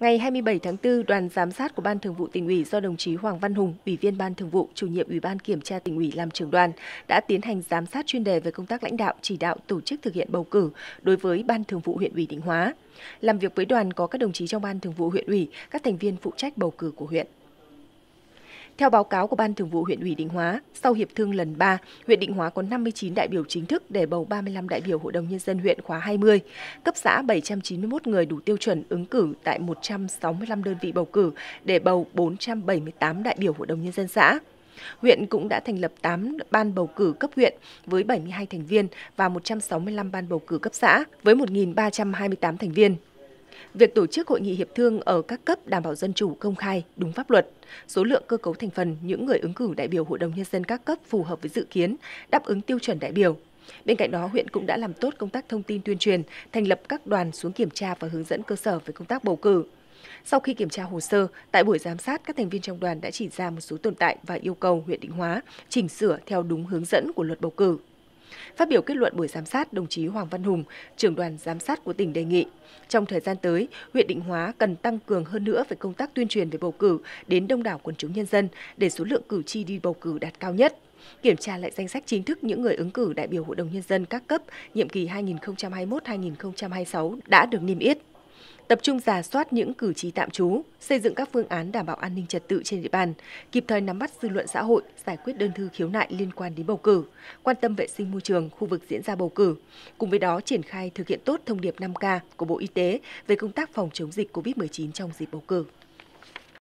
Ngày 27 tháng 4, đoàn giám sát của Ban Thường vụ tỉnh ủy do đồng chí Hoàng Văn Hùng, Ủy viên Ban Thường vụ, Chủ nhiệm Ủy ban Kiểm tra tỉnh ủy làm trưởng đoàn, đã tiến hành giám sát chuyên đề về công tác lãnh đạo, chỉ đạo, tổ chức thực hiện bầu cử đối với Ban Thường vụ huyện ủy Định Hóa. Làm việc với đoàn có các đồng chí trong Ban Thường vụ huyện ủy, các thành viên phụ trách bầu cử của huyện. Theo báo cáo của Ban Thường vụ huyện ủy Định Hóa, sau hiệp thương lần 3, huyện Định Hóa có 59 đại biểu chính thức để bầu 35 đại biểu Hội đồng Nhân dân huyện khóa 20, cấp xã 791 người đủ tiêu chuẩn ứng cử tại 165 đơn vị bầu cử để bầu 478 đại biểu Hội đồng Nhân dân xã. Huyện cũng đã thành lập 8 ban bầu cử cấp huyện với 72 thành viên và 165 ban bầu cử cấp xã với 1.328 thành viên. Việc tổ chức hội nghị hiệp thương ở các cấp đảm bảo dân chủ công khai, đúng pháp luật. Số lượng cơ cấu thành phần những người ứng cử đại biểu Hội đồng Nhân dân các cấp phù hợp với dự kiến, đáp ứng tiêu chuẩn đại biểu. Bên cạnh đó, huyện cũng đã làm tốt công tác thông tin tuyên truyền, thành lập các đoàn xuống kiểm tra và hướng dẫn cơ sở về công tác bầu cử. Sau khi kiểm tra hồ sơ, tại buổi giám sát, các thành viên trong đoàn đã chỉ ra một số tồn tại và yêu cầu huyện Định Hóa chỉnh sửa theo đúng hướng dẫn của luật bầu cử. Phát biểu kết luận buổi giám sát, đồng chí Hoàng Văn Hùng, trưởng đoàn giám sát của tỉnh đề nghị, trong thời gian tới, huyện Định Hóa cần tăng cường hơn nữa về công tác tuyên truyền về bầu cử đến đông đảo quần chúng nhân dân để số lượng cử tri đi bầu cử đạt cao nhất kiểm tra lại danh sách chính thức những người ứng cử đại biểu Hội đồng Nhân dân các cấp nhiệm kỳ 2021-2026 đã được niêm yết tập trung giả soát những cử tri tạm trú, xây dựng các phương án đảm bảo an ninh trật tự trên địa bàn, kịp thời nắm bắt dư luận xã hội, giải quyết đơn thư khiếu nại liên quan đến bầu cử, quan tâm vệ sinh môi trường khu vực diễn ra bầu cử. Cùng với đó triển khai thực hiện tốt thông điệp 5K của Bộ Y tế về công tác phòng chống dịch COVID-19 trong dịp bầu cử.